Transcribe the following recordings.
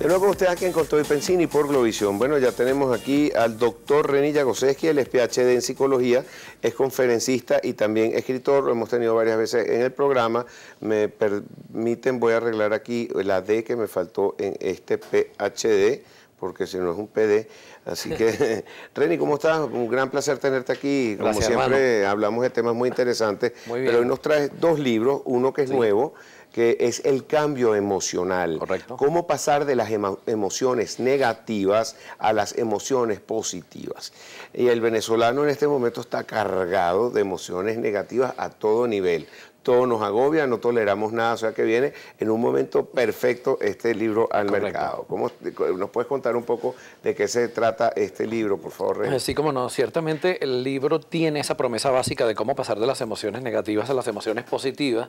De nuevo con ustedes aquí en Costoy Pensini por Glovisión. Bueno, ya tenemos aquí al doctor Renilla Yagoseski, él es PhD en psicología, es conferencista y también escritor, lo hemos tenido varias veces en el programa. Me permiten, voy a arreglar aquí la D que me faltó en este PhD porque si no es un PD. Así que, Reni, ¿cómo estás? Un gran placer tenerte aquí. Como siempre, hablamos de temas muy interesantes. Muy bien. Pero hoy nos traes dos libros, uno que es nuevo, que es el cambio emocional. Correcto. Cómo pasar de las emociones negativas a las emociones positivas. Y el venezolano en este momento está cargado de emociones negativas a todo nivel todo nos agobia, no toleramos nada, o sea que viene en un momento perfecto este libro al mercado. ¿Cómo, ¿Nos puedes contar un poco de qué se trata este libro, por favor? Rey? Pues sí, como no, ciertamente el libro tiene esa promesa básica de cómo pasar de las emociones negativas a las emociones positivas,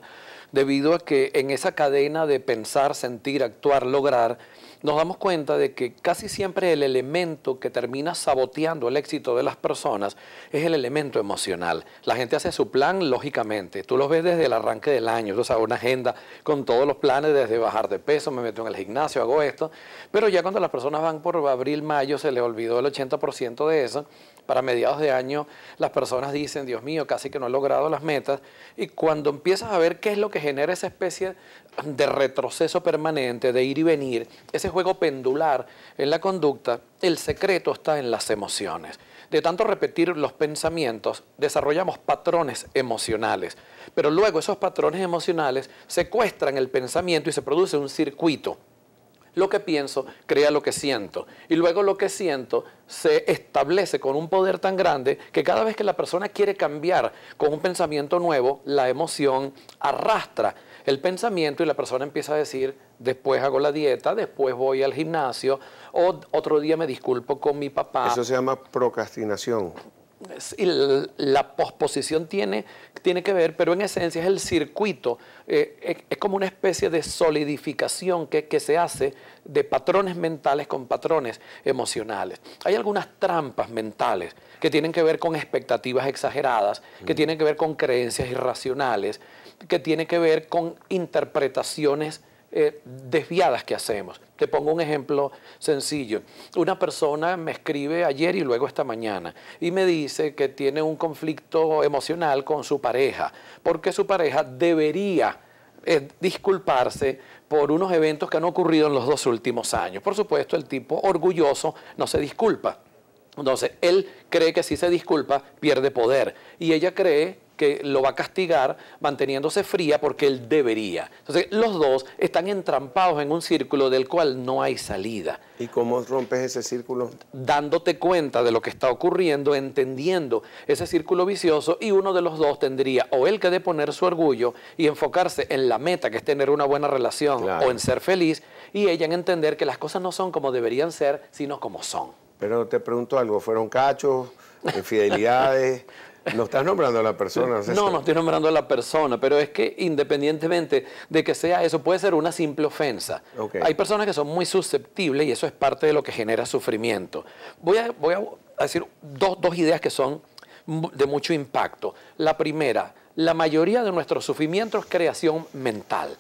debido a que en esa cadena de pensar, sentir, actuar, lograr, nos damos cuenta de que casi siempre el elemento que termina saboteando el éxito de las personas es el elemento emocional. La gente hace su plan lógicamente. Tú lo ves desde el arranque del año, Yo hago una agenda con todos los planes, desde bajar de peso, me meto en el gimnasio, hago esto. Pero ya cuando las personas van por abril, mayo, se les olvidó el 80% de eso para mediados de año las personas dicen, Dios mío, casi que no he logrado las metas. Y cuando empiezas a ver qué es lo que genera esa especie de retroceso permanente, de ir y venir, ese juego pendular en la conducta, el secreto está en las emociones. De tanto repetir los pensamientos, desarrollamos patrones emocionales, pero luego esos patrones emocionales secuestran el pensamiento y se produce un circuito lo que pienso crea lo que siento. Y luego lo que siento se establece con un poder tan grande que cada vez que la persona quiere cambiar con un pensamiento nuevo, la emoción arrastra el pensamiento y la persona empieza a decir, después hago la dieta, después voy al gimnasio, o otro día me disculpo con mi papá. Eso se llama procrastinación la posposición tiene, que ver, pero en esencia es el circuito, eh, es, como una especie de solidificación que, que, se hace de patrones mentales con patrones emocionales. Hay algunas trampas mentales que tienen que ver con expectativas exageradas, que mm. tienen que ver con creencias irracionales, que tienen que ver con interpretaciones eh, desviadas que hacemos. Te pongo un ejemplo sencillo. Una persona me escribe ayer y luego esta mañana y me dice que tiene un conflicto emocional con su pareja, porque su pareja debería eh, disculparse por unos eventos que han ocurrido en los dos últimos años. Por supuesto, el tipo orgulloso no se disculpa. Entonces, él cree que si se disculpa, pierde poder. Y ella cree que lo va a castigar manteniéndose fría porque él debería. Entonces, los dos están entrampados en un círculo del cual no hay salida. ¿Y cómo rompes ese círculo? Dándote cuenta de lo que está ocurriendo, entendiendo ese círculo vicioso y uno de los dos tendría o él que deponer su orgullo y enfocarse en la meta, que es tener una buena relación o en ser feliz, y ella en entender que las cosas no son como deberían ser, sino como son. Pero te pregunto algo, ¿fueron cachos, infidelidades? Eh, No estás nombrando a la persona. No, no estoy nombrando a la persona, pero es que independientemente de que sea eso, puede ser una simple ofensa. Hay personas que son muy susceptibles y eso es parte de lo que genera sufrimiento. Voy a, decir dos, dos ideas que son de mucho impacto. La primera, la mayoría de nuestros sufrimiento es creación mental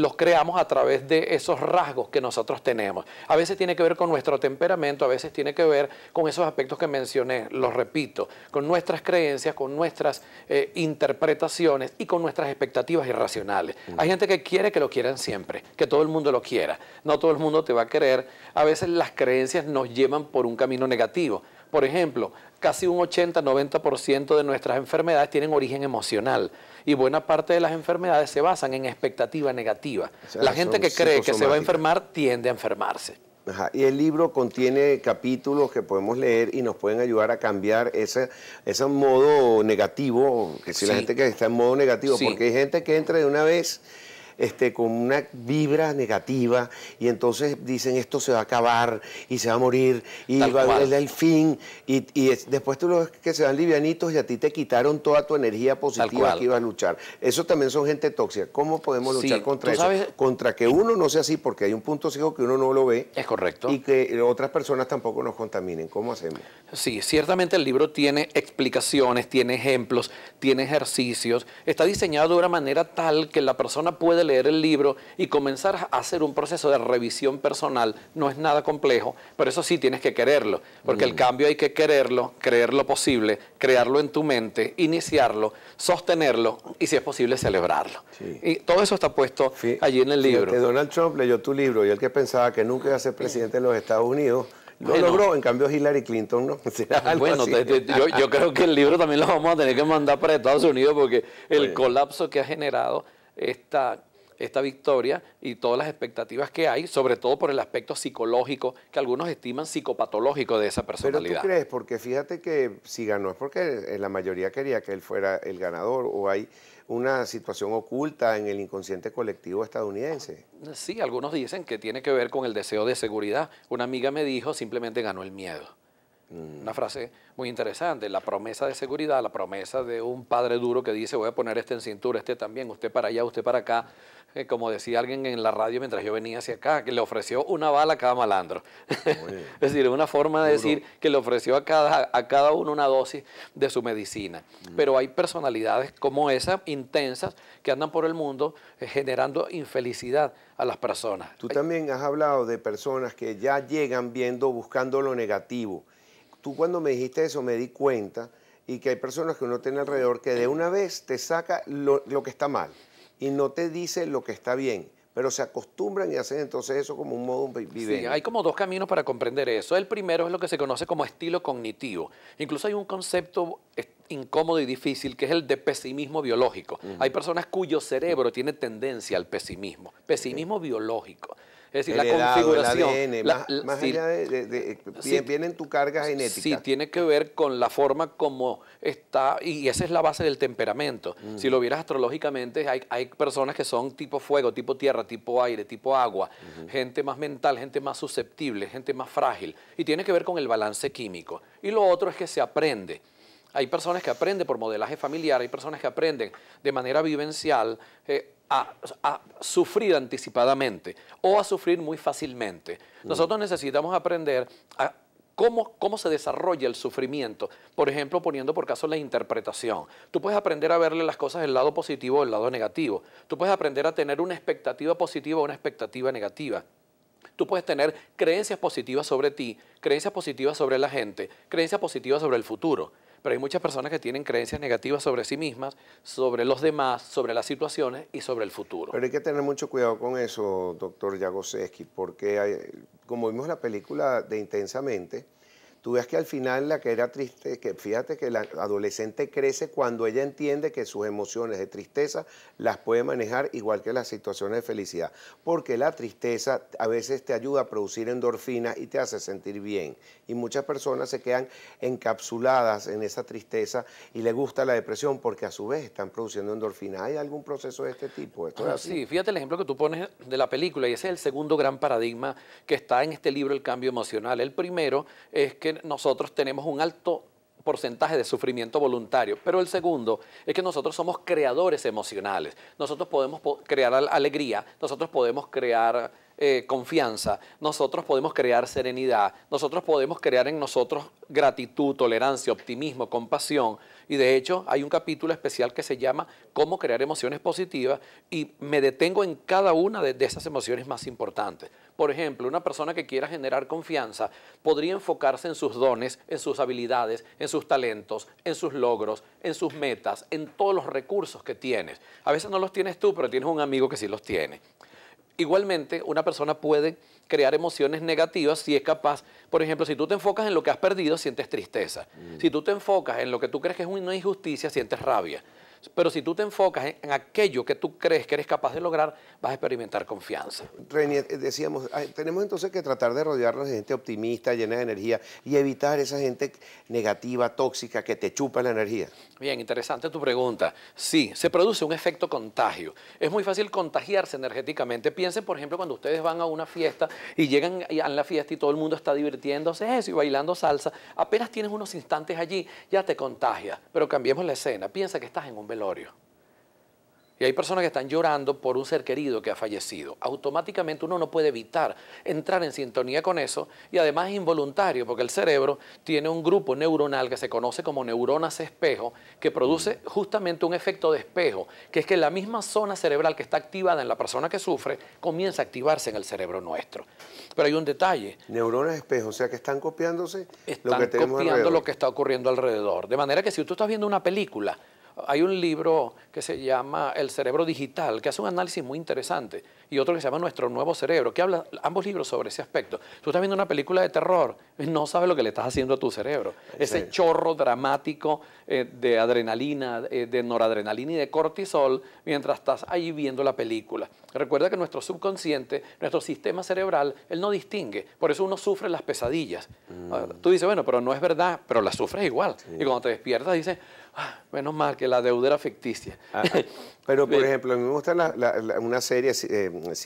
los creamos a través de esos rasgos que nosotros tenemos. A veces tiene que ver con nuestro temperamento, a veces tiene que ver con esos aspectos que mencioné, los repito, con nuestras creencias, con nuestras eh, interpretaciones y con nuestras expectativas irracionales. Mm. Hay gente que quiere que lo quieran siempre, que todo el mundo lo quiera. No todo el mundo te va a querer. A veces las creencias nos llevan por un camino negativo. Por ejemplo, casi un 80-90% de nuestras enfermedades tienen origen emocional y buena parte de las enfermedades se basan en expectativa negativa. la gente que cree que se va a enfermar tiende a enfermarse. Y el libro contiene capítulos que podemos leer y nos pueden ayudar a cambiar ese, ese modo negativo, que si la gente que está en modo negativo, porque hay gente que entra de una vez este, con una vibra negativa y entonces dicen esto se va a acabar y se va a morir y va a el fin y, después tú lo ves que se van livianitos y a ti te quitaron toda tu energía positiva que ibas a luchar. Eso también son gente tóxica. ¿Cómo podemos luchar contra eso? Contra que uno no sea así porque hay un punto ciego que uno no lo ve. Es correcto. Y que otras personas tampoco nos contaminen. ¿Cómo hacemos? Sí, ciertamente el libro tiene explicaciones, tiene ejemplos, tiene ejercicios. Está diseñado de una manera tal que la persona puede leer el libro y comenzar a hacer un proceso de revisión personal. No es nada complejo, pero eso sí tienes que quererlo, porque el mm. cambio hay que quererlo, creer lo posible, crearlo en tu mente, iniciarlo, sostenerlo y si es posible celebrarlo. Y todo eso está puesto allí en el libro. Donald Trump leyó tu libro y el que pensaba que nunca iba a ser presidente de los Estados Unidos, lo logró, en cambio Hillary Clinton no. bueno, yo, creo que el libro también lo vamos a tener que mandar para Estados Unidos porque el colapso que ha generado esta esta victoria y todas las expectativas que hay, sobre todo por el aspecto psicológico que algunos estiman psicopatológico de esa personalidad. Pero tú crees, porque fíjate que si ganó es porque la mayoría quería que él fuera el ganador o hay una situación oculta en el inconsciente colectivo estadounidense. Sí, algunos dicen que tiene que ver con el deseo de seguridad. Una amiga me dijo, simplemente ganó el miedo. Mm. Una frase muy interesante, la promesa de seguridad, la promesa de un padre duro que dice voy a poner este en cintura, este también, usted para allá, usted para acá, eh, como decía alguien en la radio mientras yo venía hacia acá, que le ofreció una bala a cada malandro. es decir, una forma de decir que le ofreció a cada, a cada uno una dosis de su medicina. Mm. Pero hay personalidades como esas, intensas, que andan por el mundo eh, generando infelicidad a las personas. Tú también has hablado de personas que ya llegan viendo, buscando lo negativo. Tú cuando me dijiste eso me di cuenta y que hay personas que uno tiene alrededor que de una vez te saca lo que está mal y no te dice lo que está bien pero se acostumbran y hacen entonces eso como un modo de vivir. Sí, hay como dos caminos para comprender eso. El primero es lo que se conoce como estilo cognitivo. Incluso hay un concepto incómodo y difícil que es el de pesimismo biológico. Hay personas cuyo cerebro tiene tendencia al pesimismo, pesimismo biológico. Es decir, la configuración. más, allá de, de, tu carga genética. Sí, tiene que ver con la forma como está, y esa es la base del temperamento. Mm. Si lo vieras astrológicamente, hay, personas que son tipo fuego, tipo tierra, tipo aire, tipo agua, gente más mental, gente más susceptible, gente más frágil, y tiene que ver con el balance químico. Y lo otro es que se aprende. Hay personas que aprenden por modelaje familiar, hay personas que aprenden de manera vivencial. Eh, a, sufrir anticipadamente o a sufrir muy fácilmente. Nosotros necesitamos aprender cómo, cómo se desarrolla el sufrimiento. Por ejemplo, poniendo por caso la interpretación. Tú puedes aprender a verle las cosas del lado positivo o del lado negativo. Tú puedes aprender a tener una expectativa positiva o una expectativa negativa. Tú puedes tener creencias positivas sobre ti, creencias positivas sobre la gente, creencias positivas sobre el futuro pero hay muchas personas que tienen creencias negativas sobre sí mismas, sobre los demás, sobre las situaciones y sobre el futuro. Pero hay que tener mucho cuidado con eso, doctor Jagoseski, porque como vimos la película de Intensamente, tú ves que al final la que era triste, que fíjate que la adolescente crece cuando ella entiende que sus emociones de tristeza las puede manejar igual que las situaciones de felicidad, porque la tristeza a veces te ayuda a producir endorfinas y te hace sentir bien. Y muchas personas se quedan encapsuladas en esa tristeza y le gusta la depresión porque a su vez están produciendo endorfinas. ¿Hay algún proceso de este tipo? ¿Esto ah, sí, fíjate el ejemplo que tú pones de la película y ese es el segundo gran paradigma que está en este libro El cambio emocional. El primero es que nosotros tenemos un alto porcentaje de sufrimiento voluntario, pero el segundo es que nosotros somos creadores emocionales. Nosotros podemos crear alegría, nosotros podemos crear eh, confianza, nosotros podemos crear serenidad, nosotros podemos crear en nosotros gratitud, tolerancia, optimismo, compasión. Y de hecho hay un capítulo especial que se llama Cómo crear emociones positivas y me detengo en cada una de, de esas emociones más importantes. Por ejemplo, una persona que quiera generar confianza podría enfocarse en sus dones, en sus habilidades, en sus talentos, en sus logros, en sus metas, en todos los recursos que tienes. A veces no los tienes tú, pero tienes un amigo que sí los tiene. Igualmente, una persona puede crear emociones negativas si es capaz, por ejemplo, si tú te enfocas en lo que has perdido, sientes tristeza. Mm. Si tú te enfocas en lo que tú crees que es una injusticia, sientes rabia. Pero si tú te enfocas en, aquello que tú crees que eres capaz de lograr, vas a experimentar confianza. René, eh, decíamos, tenemos entonces que tratar de rodearnos de gente optimista, llena de energía, y evitar esa gente negativa, tóxica, que te chupa la energía. Bien, interesante tu pregunta. Sí, se produce un efecto contagio. Es muy fácil contagiarse energéticamente. Piensen, por ejemplo, cuando ustedes van a una fiesta y llegan a la fiesta y todo el mundo está divirtiéndose eso y bailando salsa, apenas tienes unos instantes allí, ya te contagia. Pero cambiemos la escena. Piensa que estás en un velorio. Y hay personas que están llorando por un ser querido que ha fallecido. Automáticamente uno no puede evitar entrar en sintonía con eso y además es involuntario porque el cerebro tiene un grupo neuronal que se conoce como neuronas espejo que produce justamente un efecto de espejo, que es que la misma zona cerebral que está activada en la persona que sufre comienza a activarse en el cerebro nuestro. Pero hay un detalle. Neuronas espejo, o sea que están copiándose están lo que copiando lo que está ocurriendo alrededor. De manera que si tú estás viendo una película, hay un libro que se llama El cerebro digital, que hace un análisis muy interesante, y otro que se llama Nuestro nuevo cerebro, que habla ambos libros sobre ese aspecto. Tú estás viendo una película de terror, no sabes lo que le estás haciendo a tu cerebro. Ese chorro dramático eh, de adrenalina, eh, de noradrenalina y de cortisol mientras estás ahí viendo la película. Recuerda que nuestro subconsciente, nuestro sistema cerebral, él no distingue. Por eso uno sufre las pesadillas. Mm. Ah, tú dices, bueno, pero no es verdad, pero las sufres igual. Y cuando te despiertas dices, menos mal que la deuda ficticia. Ah, ah. pero, por ejemplo, a mí me gusta una serie CSI,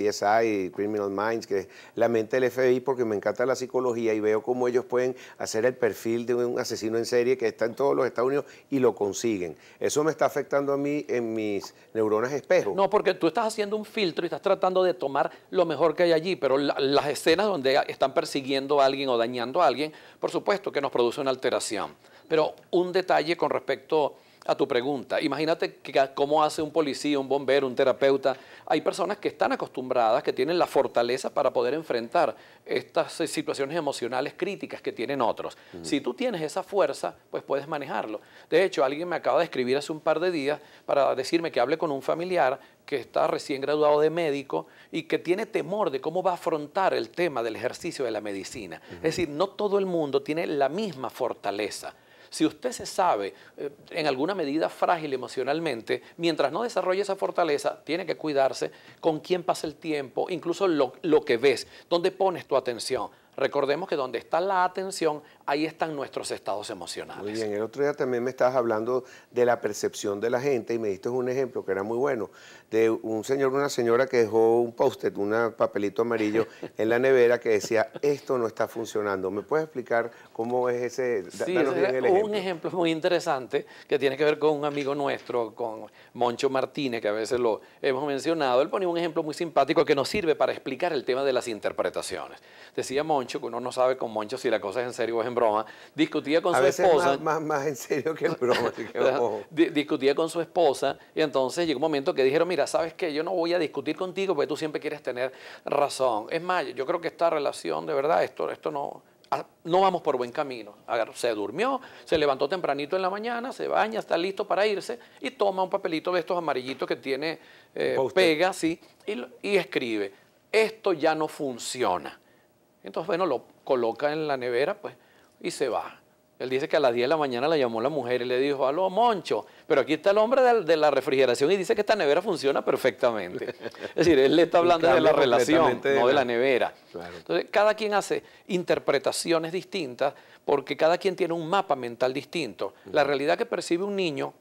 eh, Criminal Minds, que es La mente del FBI, porque me encanta la psicología y veo cómo ellos pueden hacer el perfil de un asesino en serie que está en todos los Estados Unidos y lo consiguen. Eso me está afectando a mí en mis neuronas espejo. No, porque tú estás haciendo un filtro y estás tratando de tomar lo mejor que hay allí, pero las escenas donde están persiguiendo a alguien o dañando a alguien, por supuesto que nos produce una alteración. Pero un detalle con respecto a tu pregunta. Imagínate cómo hace un policía, un bombero, un terapeuta. Hay personas que están acostumbradas, que tienen la fortaleza para poder enfrentar estas eh, situaciones emocionales críticas que tienen otros. Si tú tienes esa fuerza, pues puedes manejarlo. De hecho, alguien me acaba de escribir hace un par de días para decirme que hable con un familiar que está recién graduado de médico y que tiene temor de cómo va a afrontar el tema del ejercicio de la medicina. Es decir, no todo el mundo tiene la misma fortaleza. Si usted se sabe eh, en alguna medida frágil emocionalmente, mientras no desarrolle esa fortaleza, tiene que cuidarse con quién pasa el tiempo, incluso lo, lo que ves, dónde pones tu atención. Recordemos que donde está la atención, ahí están nuestros estados emocionales. Muy bien, el otro día también me estabas hablando de la percepción de la gente y me diste un ejemplo que era muy bueno, de un señor, una señora que dejó un post-it, un papelito amarillo en la nevera que decía, esto no está funcionando. ¿Me puedes explicar cómo es ese? un ejemplo muy interesante que tiene que ver con un amigo nuestro, con Moncho Martínez, que a veces lo hemos mencionado. Él ponía un ejemplo muy simpático que nos sirve para explicar el tema de las interpretaciones. Decía Moncho, Moncho, que uno no sabe con Moncho si la cosa es en serio o es en broma, discutía con su esposa. Más, en serio que en broma. discutía con su esposa y entonces llegó un momento que dijeron, mira, ¿sabes qué? Yo no voy a discutir contigo porque tú siempre quieres tener razón. Es más, yo creo que esta relación, de verdad, esto, esto no, ah, no vamos por buen camino. Se durmió, se levantó tempranito en la mañana, se baña, está listo para irse y toma un papelito de estos amarillitos que tiene eh, pega, sí, y, y escribe, esto ya no funciona. Entonces, bueno, lo coloca en la nevera pues, y se va. Él dice que a las 10 de la mañana la llamó la mujer y le dijo, aló, Moncho, pero aquí está el hombre de, la refrigeración y dice que esta nevera funciona perfectamente. Es decir, él le está hablando de la relación, no de la nevera. Entonces, cada quien hace interpretaciones distintas porque cada quien tiene un mapa mental distinto. La realidad que percibe un niño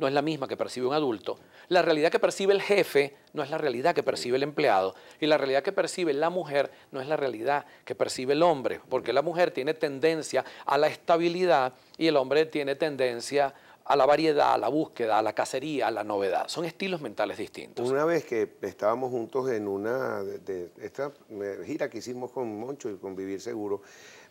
no es la misma que percibe un adulto, la realidad que percibe el jefe no es la realidad que percibe el empleado y la realidad que percibe la mujer no es la realidad que percibe el hombre, porque la mujer tiene tendencia a la estabilidad y el hombre tiene tendencia a la variedad, a la búsqueda, a la cacería, a la novedad. Son estilos mentales distintos. Una vez que estábamos juntos en una de, esta eh, gira que hicimos con Moncho y con Vivir Seguro,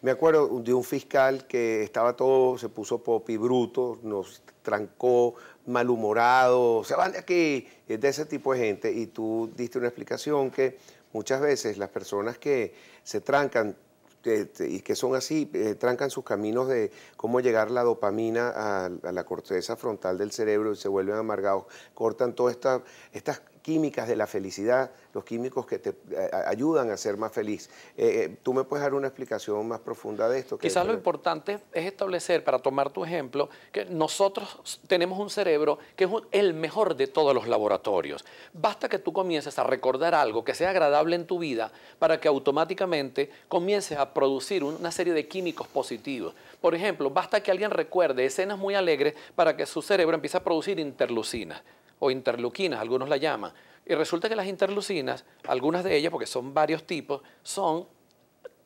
me acuerdo de un fiscal que estaba todo, se puso pop y bruto, nos trancó, malhumorado, se van de aquí, de ese tipo de gente. Y tú diste una explicación que muchas veces las personas que se trancan y que son así, eh, trancan sus caminos de cómo llegar la dopamina a, la corteza frontal del cerebro y se vuelven amargados, cortan todas esta, estas químicas de la felicidad, los químicos que te eh, ayudan a ser más feliz. Eh, eh, ¿Tú me puedes dar una explicación más profunda de esto? Quizás lo importante es establecer, para tomar tu ejemplo, que nosotros tenemos un cerebro que es el mejor de todos los laboratorios. Basta que tú comiences a recordar algo que sea agradable en tu vida para que automáticamente comiences a producir una serie de químicos positivos. Por ejemplo, basta que alguien recuerde escenas muy alegres para que su cerebro empiece a producir interlucinas o interleuquinas, algunos la llaman. Y resulta que las interleucinas, algunas de ellas, porque son varios tipos, son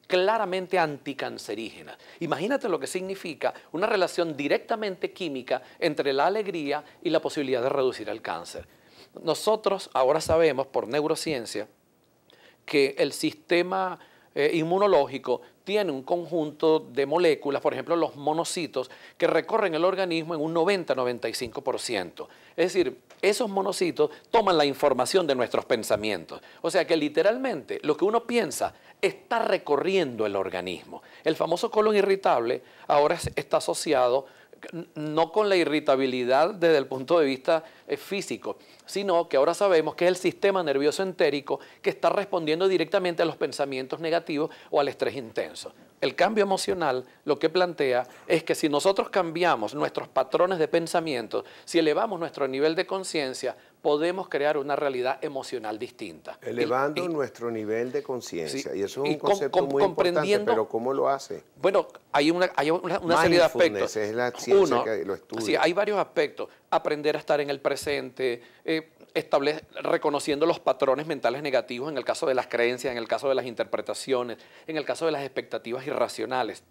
claramente anticancerígenas. Imagínate lo que significa una relación directamente química entre la alegría y la posibilidad de reducir el cáncer. Nosotros ahora sabemos por neurociencia que el sistema eh, inmunológico tiene un conjunto de moléculas, por ejemplo los monocitos, que recorren el organismo en un 90-95%. Es decir, esos monocitos toman la información de nuestros pensamientos. O sea que literalmente lo que uno piensa está recorriendo el organismo. El famoso colon irritable ahora está asociado no con la irritabilidad desde el punto de vista eh, físico, sino que ahora sabemos que es el sistema nervioso entérico que está respondiendo directamente a los pensamientos negativos o al estrés intenso. El cambio emocional lo que plantea es que si nosotros cambiamos nuestros patrones de pensamiento, si elevamos nuestro nivel de conciencia, podemos crear una realidad emocional distinta. Elevando nuestro nivel de conciencia, y eso es un concepto muy importante, pero ¿cómo lo hace? Bueno, hay una, hay serie de aspectos. es la ciencia que lo Sí, hay varios aspectos. Aprender a estar en el presente, eh, reconociendo los patrones mentales negativos en el caso de las creencias, en el caso de las interpretaciones, en el caso de las expectativas irracionales.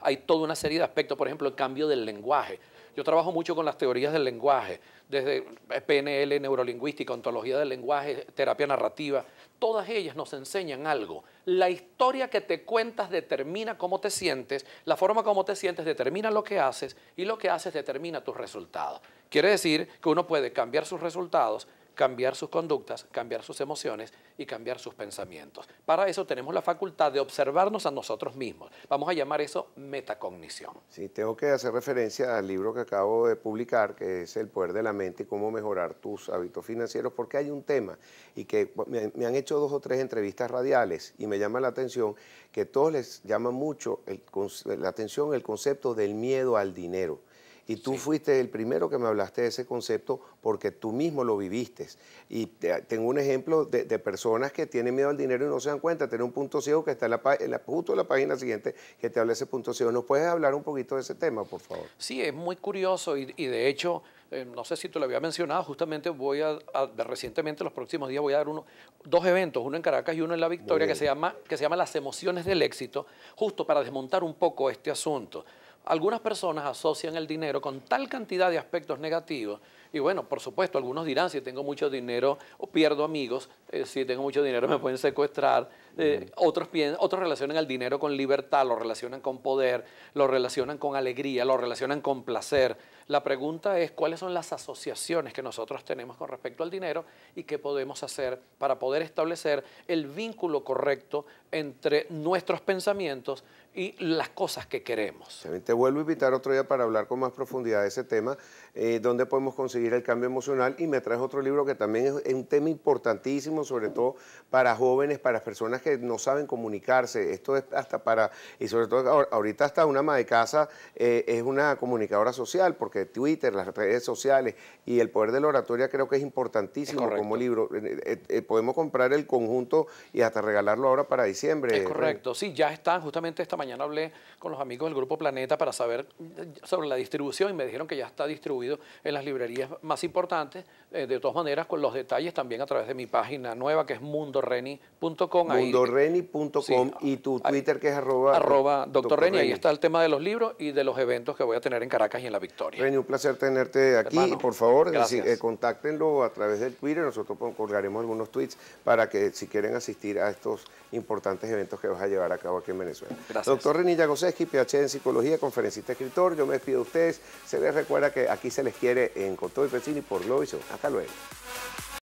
Hay toda una serie de aspectos, por ejemplo, el cambio del lenguaje. Yo trabajo mucho con las teorías del lenguaje, desde PNL, neurolingüística, ontología del lenguaje, terapia narrativa. Todas ellas nos enseñan algo. La historia que te cuentas determina cómo te sientes, la forma como te sientes determina lo que haces y lo que haces determina tus resultados. Quiere decir que uno puede cambiar sus resultados cambiar sus conductas, cambiar sus emociones y cambiar sus pensamientos. Para eso tenemos la facultad de observarnos a nosotros mismos. Vamos a llamar eso metacognición. Sí, tengo que hacer referencia al libro que acabo de publicar, que es El poder de la mente y cómo mejorar tus hábitos financieros, porque hay un tema y que me han hecho dos o tres entrevistas radiales y me llama la atención que todos les llama mucho la atención el concepto del miedo al dinero. Y tú fuiste el primero que me hablaste de ese concepto porque tú mismo lo viviste. Y tengo un ejemplo de, personas que tienen miedo al dinero y no se dan cuenta. Tiene un punto ciego que está en la, justo en la página siguiente que te habla ese punto ciego. ¿Nos puedes hablar un poquito de ese tema, por favor? Sí, es muy curioso y, de hecho, eh, no sé si te lo había mencionado, justamente voy a, recientemente, los próximos días, voy a dar uno, dos eventos, uno en Caracas y uno en La Victoria, que se, llama, que se llama Las emociones del éxito, justo para desmontar un poco este asunto algunas personas asocian el dinero con tal cantidad de aspectos negativos. Y bueno, por supuesto, algunos dirán, si tengo mucho dinero o pierdo amigos, eh, si tengo mucho dinero me pueden secuestrar. Eh, otros, otros relacionan el dinero con libertad, lo relacionan con poder, lo relacionan con alegría, lo relacionan con placer. La pregunta es cuáles son las asociaciones que nosotros tenemos con respecto al dinero y qué podemos hacer para poder establecer el vínculo correcto entre nuestros pensamientos y las cosas que queremos. Te vuelvo a invitar otro día para hablar con más profundidad de ese tema, eh, donde podemos conseguir el cambio emocional. Y me traes otro libro que también es un tema importantísimo, sobre todo para jóvenes, para personas que no saben comunicarse. Esto es hasta para, y sobre todo ahorita hasta una ama de casa eh, es una comunicadora social, porque Twitter, las redes sociales y el poder de la oratoria creo que es importantísimo como libro. Eh, podemos comprar el conjunto y hasta regalarlo ahora para diciembre. Es correcto, sí, ya están justamente esta mañana hablé con los amigos del Grupo Planeta para saber eh, sobre la distribución y me dijeron que ya está distribuido en las librerías más importantes. Eh, de todas maneras, con los detalles también a través de mi página nueva que es mundoreni.com. Mundoreni.com ah, y tu Twitter que es arroba, arroba Ahí está el tema de los libros y de los eventos que voy a tener en Caracas y en La Victoria. Reni, un placer tenerte aquí. por favor, decir, eh, contáctenlo a través del Twitter. Nosotros colgaremos algunos tweets para que si quieren asistir a estos importantes eventos que vas a llevar a cabo aquí en Venezuela. Gracias. Doctor Renilla Goseski, PhD en Psicología, conferencista escritor. Yo me despido de ustedes. Se les recuerda que aquí se les quiere en Cotoy y por Loison. Hasta luego.